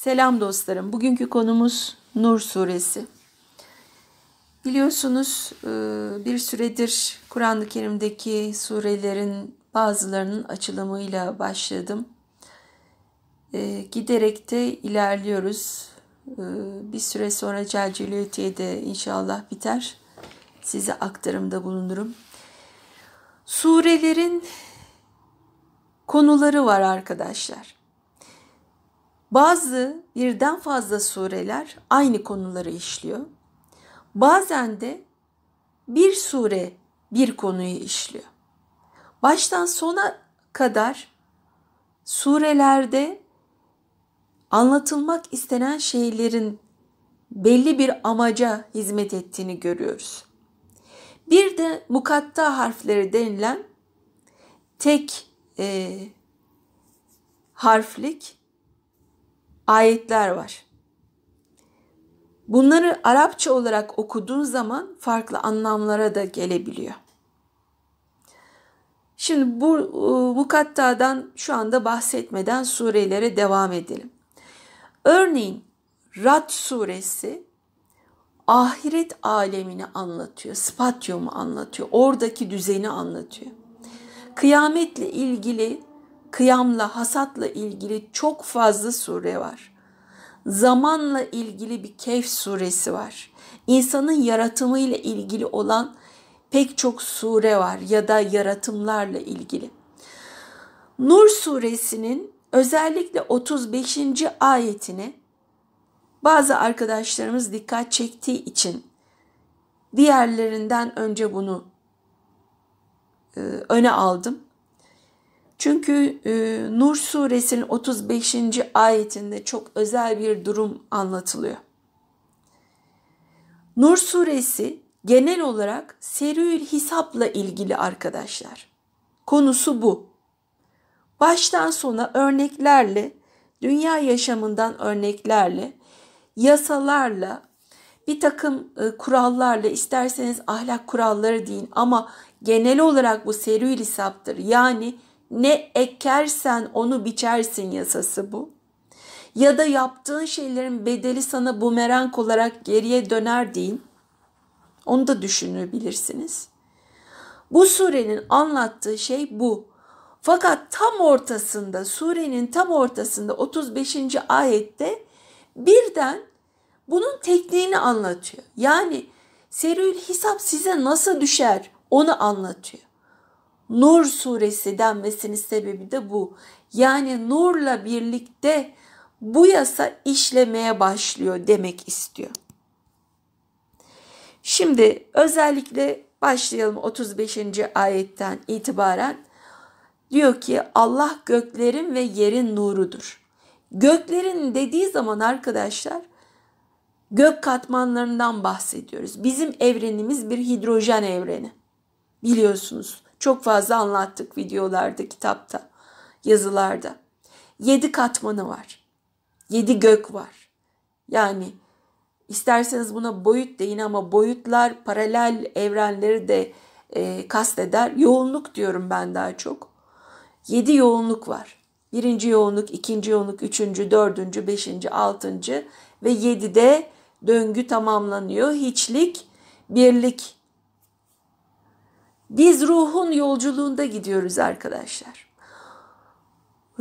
Selam dostlarım. Bugünkü konumuz Nur Suresi. Biliyorsunuz e, bir süredir Kur'an-ı Kerim'deki surelerin bazılarının açılımıyla başladım. E, giderek de ilerliyoruz. E, bir süre sonra Celcelüyeti'ye de inşallah biter. Size aktarımda bulunurum. Surelerin konuları var arkadaşlar. Bazı birden fazla sureler aynı konuları işliyor. Bazen de bir sure bir konuyu işliyor. Baştan sona kadar surelerde anlatılmak istenen şeylerin belli bir amaca hizmet ettiğini görüyoruz. Bir de mukatta harfleri denilen tek e, harflik ayetler var. Bunları Arapça olarak okuduğun zaman farklı anlamlara da gelebiliyor. Şimdi bu e, mukattadan şu anda bahsetmeden surelere devam edelim. Örneğin Rad suresi ahiret alemini anlatıyor, spatyumu anlatıyor, oradaki düzeni anlatıyor. Kıyametle ilgili kıyamla, hasatla ilgili çok fazla sure var. Zamanla ilgili bir Kehf suresi var. İnsanın yaratımıyla ilgili olan pek çok sure var ya da yaratımlarla ilgili. Nur suresinin özellikle 35. ayetini bazı arkadaşlarımız dikkat çektiği için diğerlerinden önce bunu e, öne aldım. Çünkü e, Nur suresinin 35. ayetinde çok özel bir durum anlatılıyor. Nur suresi genel olarak serül hesapla ilgili arkadaşlar. Konusu bu. Baştan sona örneklerle, dünya yaşamından örneklerle, yasalarla, bir takım e, kurallarla isterseniz ahlak kuralları deyin ama genel olarak bu serül hesaptır. Yani ne ekersen onu biçersin yasası bu. Ya da yaptığın şeylerin bedeli sana bumerang olarak geriye döner deyin. Onu da düşünebilirsiniz. Bu surenin anlattığı şey bu. Fakat tam ortasında, surenin tam ortasında 35. ayette birden bunun tekniğini anlatıyor. Yani serül hisap size nasıl düşer onu anlatıyor. Nur suresi denmesinin sebebi de bu. Yani nurla birlikte bu yasa işlemeye başlıyor demek istiyor. Şimdi özellikle başlayalım 35. ayetten itibaren. Diyor ki Allah göklerin ve yerin nurudur. Göklerin dediği zaman arkadaşlar gök katmanlarından bahsediyoruz. Bizim evrenimiz bir hidrojen evreni. Biliyorsunuz çok fazla anlattık videolarda, kitapta, yazılarda. Yedi katmanı var. Yedi gök var. Yani isterseniz buna boyut deyin ama boyutlar paralel evrenleri de e, kasteder. Yoğunluk diyorum ben daha çok. Yedi yoğunluk var. Birinci yoğunluk, ikinci yoğunluk, üçüncü, dördüncü, beşinci, altıncı ve yedide döngü tamamlanıyor. Hiçlik, birlik biz ruhun yolculuğunda gidiyoruz arkadaşlar.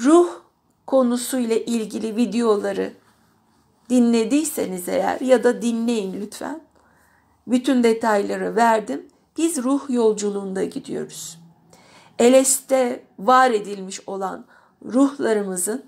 Ruh konusuyla ilgili videoları dinlediyseniz eğer ya da dinleyin lütfen. Bütün detayları verdim. Biz ruh yolculuğunda gidiyoruz. Eleste var edilmiş olan ruhlarımızın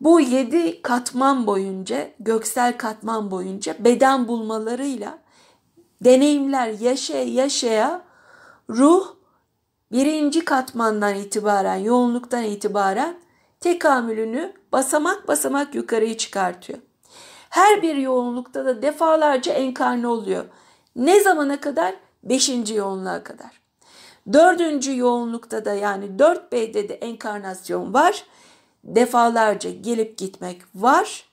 bu yedi katman boyunca, göksel katman boyunca beden bulmalarıyla deneyimler yaşaya yaşaya ruh birinci katmandan itibaren, yoğunluktan itibaren tekamülünü basamak basamak yukarıya çıkartıyor. Her bir yoğunlukta da defalarca enkarne oluyor. Ne zamana kadar? Beşinci yoğunluğa kadar. Dördüncü yoğunlukta da yani 4B'de de enkarnasyon var. Defalarca gelip gitmek var.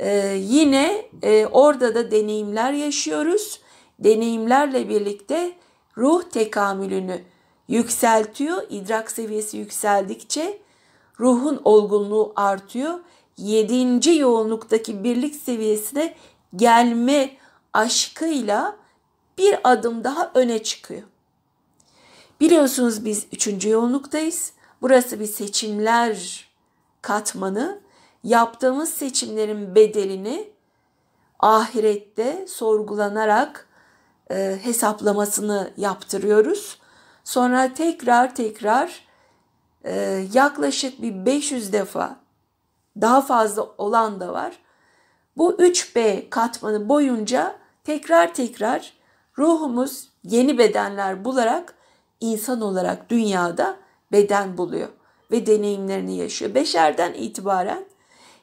Ee, yine e, orada da deneyimler yaşıyoruz. Deneyimlerle birlikte ruh tekamülünü yükseltiyor. İdrak seviyesi yükseldikçe ruhun olgunluğu artıyor. Yedinci yoğunluktaki birlik seviyesine gelme aşkıyla bir adım daha öne çıkıyor. Biliyorsunuz biz üçüncü yoğunluktayız. Burası bir seçimler katmanı. Yaptığımız seçimlerin bedelini ahirette sorgulanarak e, hesaplamasını yaptırıyoruz. Sonra tekrar tekrar e, yaklaşık bir 500 defa daha fazla olan da var. Bu 3B katmanı boyunca tekrar tekrar ruhumuz yeni bedenler bularak insan olarak dünyada beden buluyor ve deneyimlerini yaşıyor. Beşerden itibaren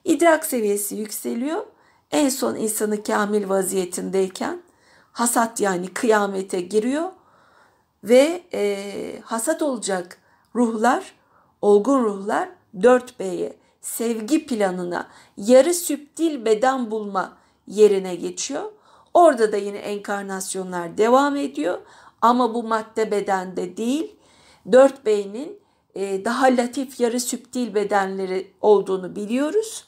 idrak seviyesi yükseliyor. En son insanı kamil vaziyetindeyken Hasat yani kıyamete giriyor ve e, hasat olacak ruhlar, olgun ruhlar 4B'ye, sevgi planına, yarı süptil beden bulma yerine geçiyor. Orada da yine enkarnasyonlar devam ediyor ama bu madde bedende değil, 4B'nin e, daha latif yarı süptil bedenleri olduğunu biliyoruz.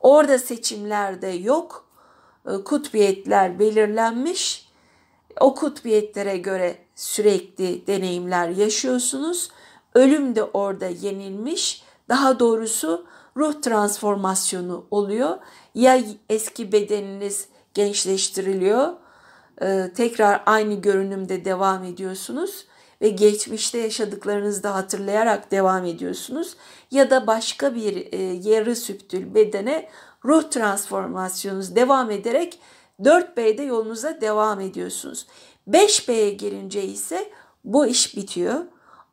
Orada seçimlerde yok e, kutbiyetler belirlenmiş. O kutbiyetlere göre sürekli deneyimler yaşıyorsunuz. Ölüm de orada yenilmiş. Daha doğrusu ruh transformasyonu oluyor. Ya eski bedeniniz gençleştiriliyor. E, tekrar aynı görünümde devam ediyorsunuz ve geçmişte yaşadıklarınızı da hatırlayarak devam ediyorsunuz ya da başka bir e, yarı süptül bedene ruh transformasyonunuz devam ederek 4B'de yolunuza devam ediyorsunuz. 5B'ye girince ise bu iş bitiyor.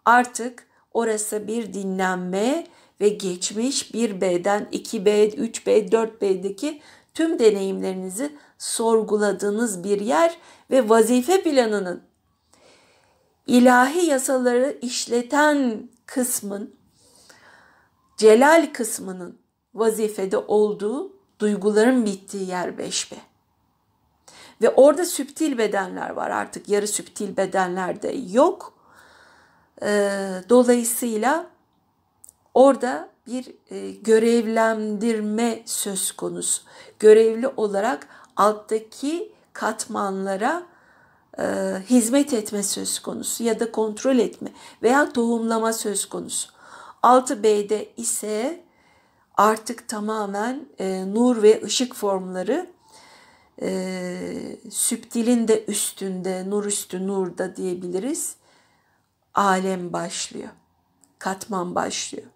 Artık orası bir dinlenme ve geçmiş 1B'den 2B, 3B, 4B'deki tüm deneyimlerinizi sorguladığınız bir yer ve vazife planının ilahi yasaları işleten kısmın, celal kısmının vazifede olduğu duyguların bittiği yer 5B. Ve orada süptil bedenler var artık yarı süptil bedenler de yok. Ee, dolayısıyla orada bir e, görevlendirme söz konusu. Görevli olarak alttaki katmanlara e, hizmet etme söz konusu ya da kontrol etme veya tohumlama söz konusu. 6B'de ise artık tamamen e, nur ve ışık formları e, süptilin de üstünde, nur üstü nurda diyebiliriz. Alem başlıyor, katman başlıyor.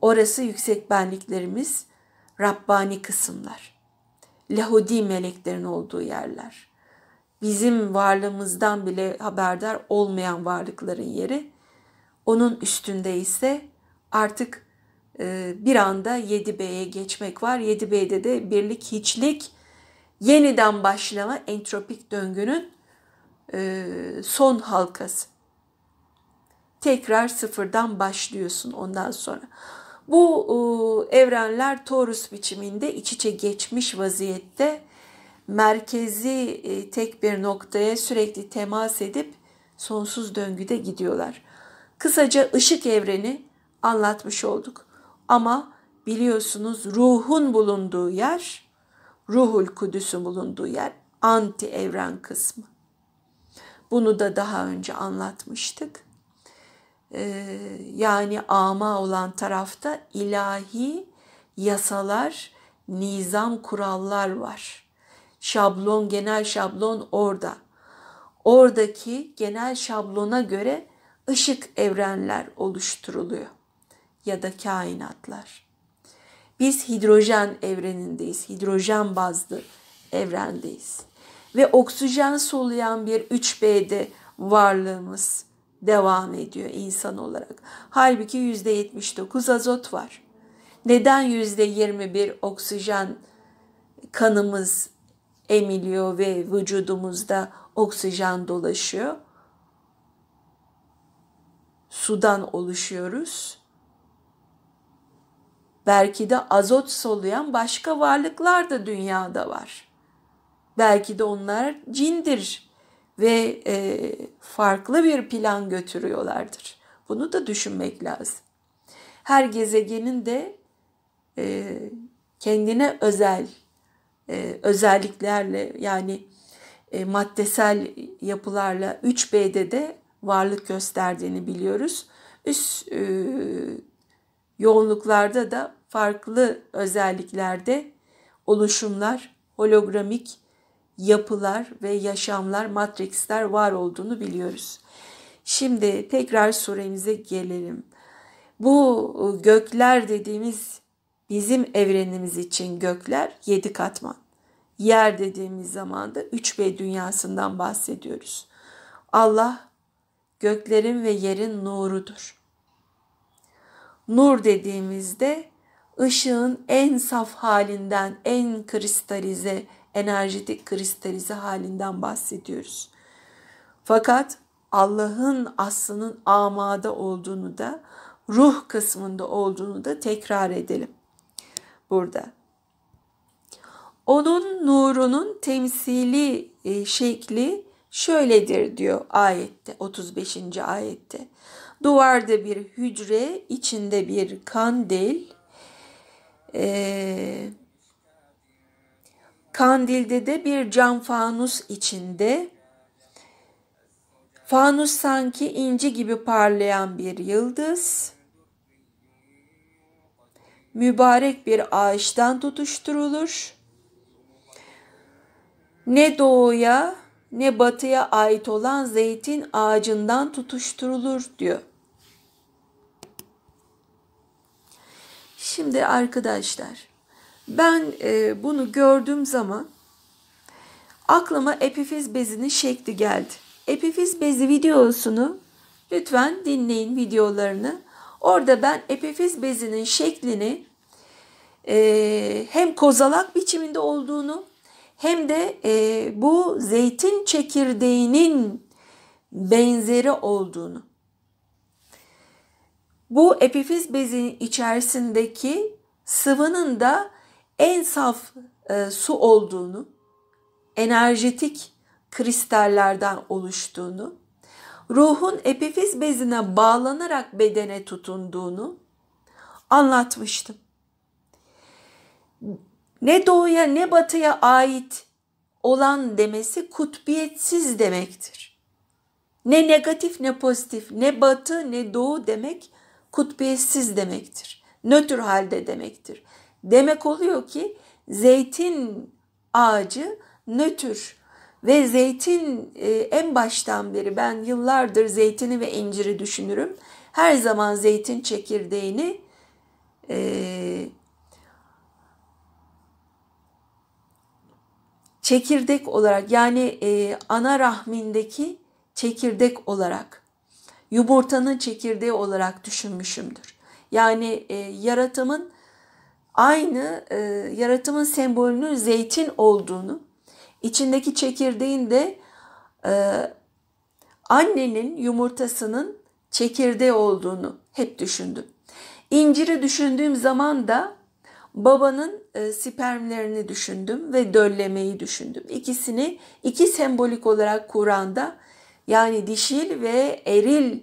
Orası yüksek benliklerimiz, Rabbani kısımlar. Lahudi meleklerin olduğu yerler. Bizim varlığımızdan bile haberdar olmayan varlıkların yeri. Onun üstünde ise artık ee, bir anda 7B'ye geçmek var. 7B'de de birlik, hiçlik, yeniden başlama entropik döngünün e, son halkası. Tekrar sıfırdan başlıyorsun ondan sonra. Bu e, evrenler torus biçiminde iç içe geçmiş vaziyette merkezi e, tek bir noktaya sürekli temas edip sonsuz döngüde gidiyorlar. Kısaca ışık evreni anlatmış olduk. Ama biliyorsunuz ruhun bulunduğu yer, ruhul kudüsün bulunduğu yer anti evren kısmı. Bunu da daha önce anlatmıştık. Ee, yani ama olan tarafta ilahi yasalar, nizam kurallar var. Şablon, genel şablon orada. Oradaki genel şablona göre ışık evrenler oluşturuluyor ya da kainatlar. Biz hidrojen evrenindeyiz. Hidrojen bazlı evrendeyiz. Ve oksijen soluyan bir 3B'de varlığımız devam ediyor insan olarak. Halbuki %79 azot var. Neden %21 oksijen kanımız emiliyor ve vücudumuzda oksijen dolaşıyor? Sudan oluşuyoruz Belki de azot soluyan başka varlıklar da dünyada var. Belki de onlar cindir ve e, farklı bir plan götürüyorlardır. Bunu da düşünmek lazım. Her gezegenin de e, kendine özel e, özelliklerle yani e, maddesel yapılarla 3B'de de varlık gösterdiğini biliyoruz. Üst e, yoğunluklarda da farklı özelliklerde oluşumlar, hologramik yapılar ve yaşamlar, matriksler var olduğunu biliyoruz. Şimdi tekrar suremize gelelim. Bu e, gökler dediğimiz bizim evrenimiz için gökler yedi katman. Yer dediğimiz zaman da 3B dünyasından bahsediyoruz. Allah göklerin ve yerin nurudur. Nur dediğimizde ışığın en saf halinden, en kristalize, enerjetik kristalize halinden bahsediyoruz. Fakat Allah'ın aslının amada olduğunu da, ruh kısmında olduğunu da tekrar edelim burada. Onun nurunun temsili e, şekli şöyledir diyor ayette 35. ayette. Duvarda bir hücre, içinde bir kandil, e, Kandil'de de bir cam fanus içinde fanus sanki inci gibi parlayan bir yıldız mübarek bir ağaçtan tutuşturulur. Ne doğuya ne batıya ait olan zeytin ağacından tutuşturulur diyor. Şimdi arkadaşlar ben e, bunu gördüğüm zaman aklıma epifiz bezinin şekli geldi. Epifiz bezi videosunu lütfen dinleyin videolarını. Orada ben epifiz bezinin şeklini e, hem kozalak biçiminde olduğunu hem de e, bu zeytin çekirdeğinin benzeri olduğunu bu epifiz bezinin içerisindeki sıvının da en saf e, su olduğunu, enerjetik kristallerden oluştuğunu, ruhun epifiz bezine bağlanarak bedene tutunduğunu anlatmıştım. Ne doğuya ne batıya ait olan demesi kutbiyetsiz demektir. Ne negatif ne pozitif, ne batı ne doğu demek kutbiyetsiz demektir. Nötr halde demektir. Demek oluyor ki zeytin ağacı nötr ve zeytin e, en baştan beri ben yıllardır zeytini ve inciri düşünürüm. Her zaman zeytin çekirdeğini e, çekirdek olarak yani e, ana rahmindeki çekirdek olarak yumurtanın çekirdeği olarak düşünmüşümdür. Yani e, yaratımın aynı e, yaratımın sembolünün zeytin olduğunu, içindeki çekirdeğin de e, annenin yumurtasının çekirdeği olduğunu hep düşündüm. İnciri düşündüğüm zaman da babanın e, spermlerini düşündüm ve döllemeyi düşündüm. İkisini iki sembolik olarak Kur'an'da yani dişil ve eril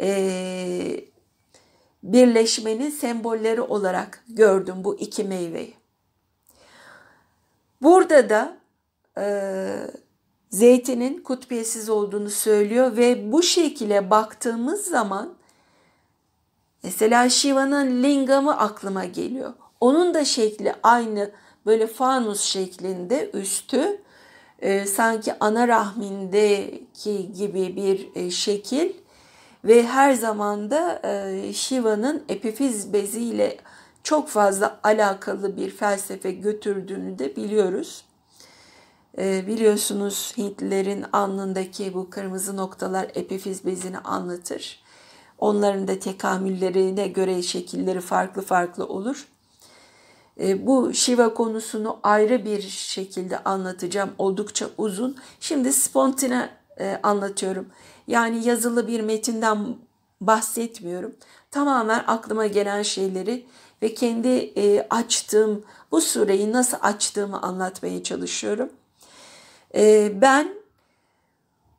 e, birleşmenin sembolleri olarak gördüm bu iki meyveyi. Burada da e, zeytinin kutbiyetsiz olduğunu söylüyor ve bu şekilde baktığımız zaman mesela Shiva'nın lingamı aklıma geliyor. Onun da şekli aynı böyle fanus şeklinde üstü e, sanki ana rahmindeki gibi bir e, şekil ve her zaman da e, Shiva'nın epifiz beziyle çok fazla alakalı bir felsefe götürdüğünü de biliyoruz. E, biliyorsunuz Hintlilerin alnındaki bu kırmızı noktalar epifiz bezini anlatır. Onların da tekamüllerine göre şekilleri farklı farklı olur. E, bu Shiva konusunu ayrı bir şekilde anlatacağım. Oldukça uzun. Şimdi spontane e, anlatıyorum. Yani yazılı bir metinden bahsetmiyorum. Tamamen aklıma gelen şeyleri ve kendi e, açtığım bu sureyi nasıl açtığımı anlatmaya çalışıyorum. Ben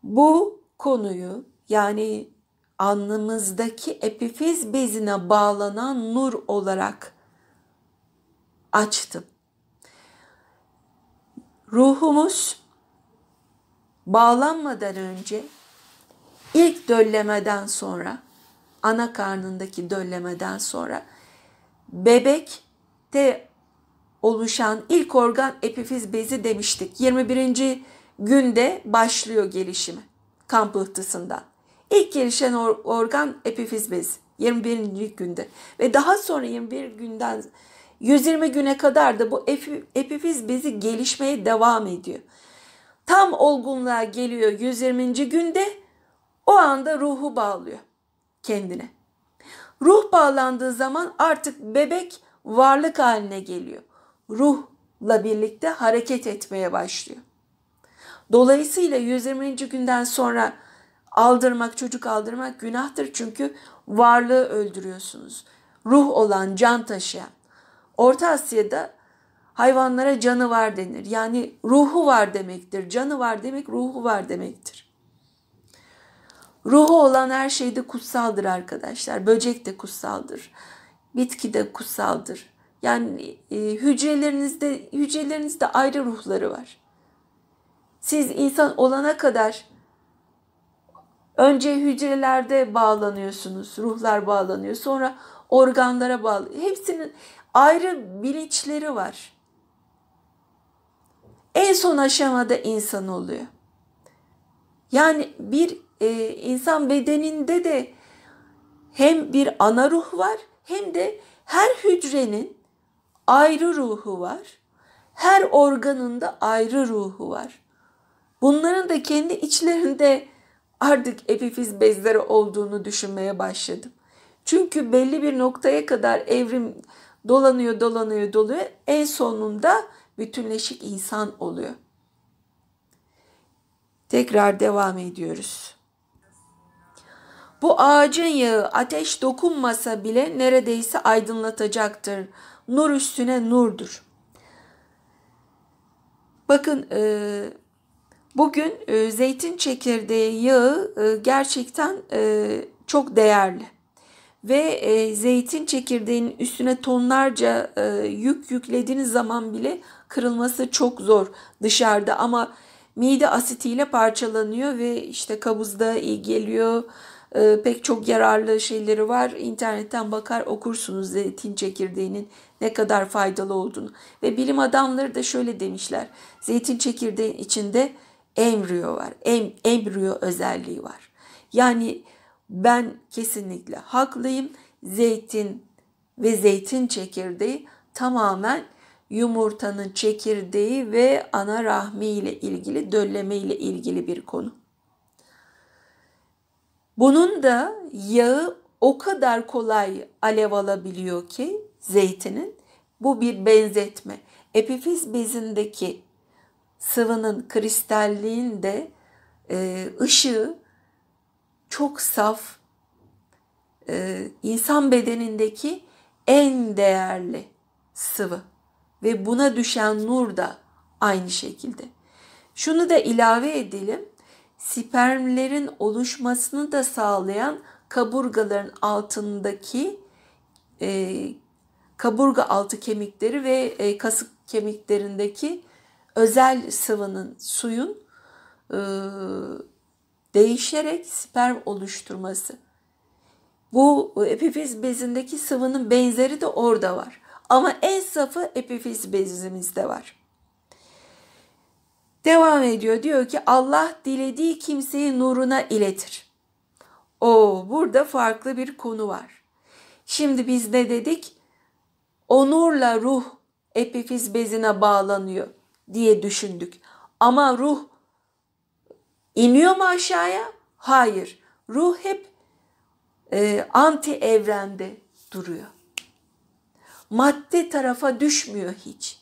bu konuyu yani anımızdaki epifiz bezine bağlanan nur olarak açtım. Ruhumuz bağlanmadan önce ilk döllemeden sonra ana karnındaki döllemeden sonra bebekte oluşan ilk organ epifiz bezi demiştik. 21. günde başlıyor gelişimi kan pıhtısından. İlk gelişen organ epifiz bezi 21. günde ve daha sonra 21 günden 120 güne kadar da bu epifiz bezi gelişmeye devam ediyor. Tam olgunluğa geliyor 120. günde o anda ruhu bağlıyor kendine. Ruh bağlandığı zaman artık bebek varlık haline geliyor. Ruhla birlikte hareket etmeye başlıyor. Dolayısıyla 120. günden sonra aldırmak, çocuk aldırmak günahtır çünkü varlığı öldürüyorsunuz. Ruh olan, can taşıyan. Orta Asya'da hayvanlara canı var denir. Yani ruhu var demektir. Canı var demek ruhu var demektir. Ruhu olan her şey de kutsaldır arkadaşlar. Böcek de kutsaldır. Bitki de kutsaldır. Yani e, hücrelerinizde hücrelerinizde ayrı ruhları var. Siz insan olana kadar önce hücrelerde bağlanıyorsunuz, ruhlar bağlanıyor. Sonra organlara bağlı. Hepsinin ayrı bilinçleri var. En son aşamada insan oluyor. Yani bir e, insan bedeninde de hem bir ana ruh var hem de her hücrenin ayrı ruhu var. Her organında ayrı ruhu var. Bunların da kendi içlerinde artık epifiz bezleri olduğunu düşünmeye başladım. Çünkü belli bir noktaya kadar evrim dolanıyor, dolanıyor, doluyor. En sonunda bütünleşik insan oluyor. Tekrar devam ediyoruz. Bu ağacın yağı ateş dokunmasa bile neredeyse aydınlatacaktır. Nur üstüne nurdur. Bakın e, bugün e, zeytin çekirdeği yağı e, gerçekten çok değerli ve e, zeytin çekirdeğinin üstüne tonlarca e, yük yüklediğiniz zaman bile kırılması çok zor dışarıda ama mide asitiyle parçalanıyor ve işte kabızda iyi geliyor. E, pek çok yararlı şeyleri var. İnternetten bakar okursunuz zeytin çekirdeğinin ne kadar faydalı olduğunu. Ve bilim adamları da şöyle demişler. Zeytin çekirdeğinin içinde embriyo var. Em, embriyo özelliği var. Yani ben kesinlikle haklıyım. Zeytin ve zeytin çekirdeği tamamen yumurtanın çekirdeği ve ana rahmi ile ilgili dölleme ile ilgili bir konu. Bunun da yağı o kadar kolay alev alabiliyor ki zeytinin bu bir benzetme. Epifiz bezindeki sıvının kristalliğin de e, ışığı çok saf, e, insan bedenindeki en değerli sıvı ve buna düşen nur da aynı şekilde. Şunu da ilave edelim. Spermlerin oluşmasını da sağlayan kaburgaların altındaki e, kaburga altı kemikleri ve e, kasık kemiklerindeki özel sıvının suyun e, değişerek sperm oluşturması. Bu epifiz bezindeki sıvının benzeri de orada var. Ama en safı epifiz bezimizde var. Devam ediyor diyor ki Allah dilediği kimseyi nuruna iletir. O burada farklı bir konu var. Şimdi biz ne dedik? Onurla ruh epifiz bezine bağlanıyor diye düşündük. Ama ruh İniyor mu aşağıya? Hayır. Ruh hep e, anti evrende duruyor. Madde tarafa düşmüyor hiç.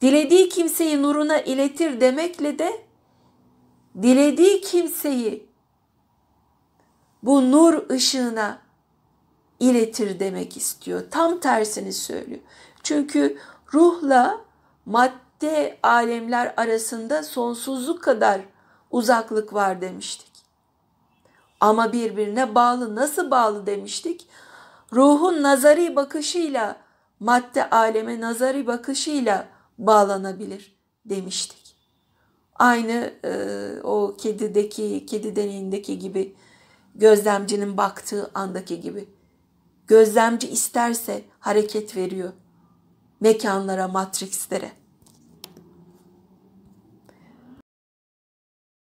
Dilediği kimseyi nuruna iletir demekle de dilediği kimseyi bu nur ışığına iletir demek istiyor. Tam tersini söylüyor. Çünkü ruhla madde alemler arasında sonsuzluk kadar uzaklık var demiştik. Ama birbirine bağlı nasıl bağlı demiştik? Ruhun nazari bakışıyla madde aleme nazari bakışıyla bağlanabilir demiştik. Aynı e, o kedideki, kedi deneyindeki gibi gözlemcinin baktığı andaki gibi. Gözlemci isterse hareket veriyor mekanlara, matrikslere.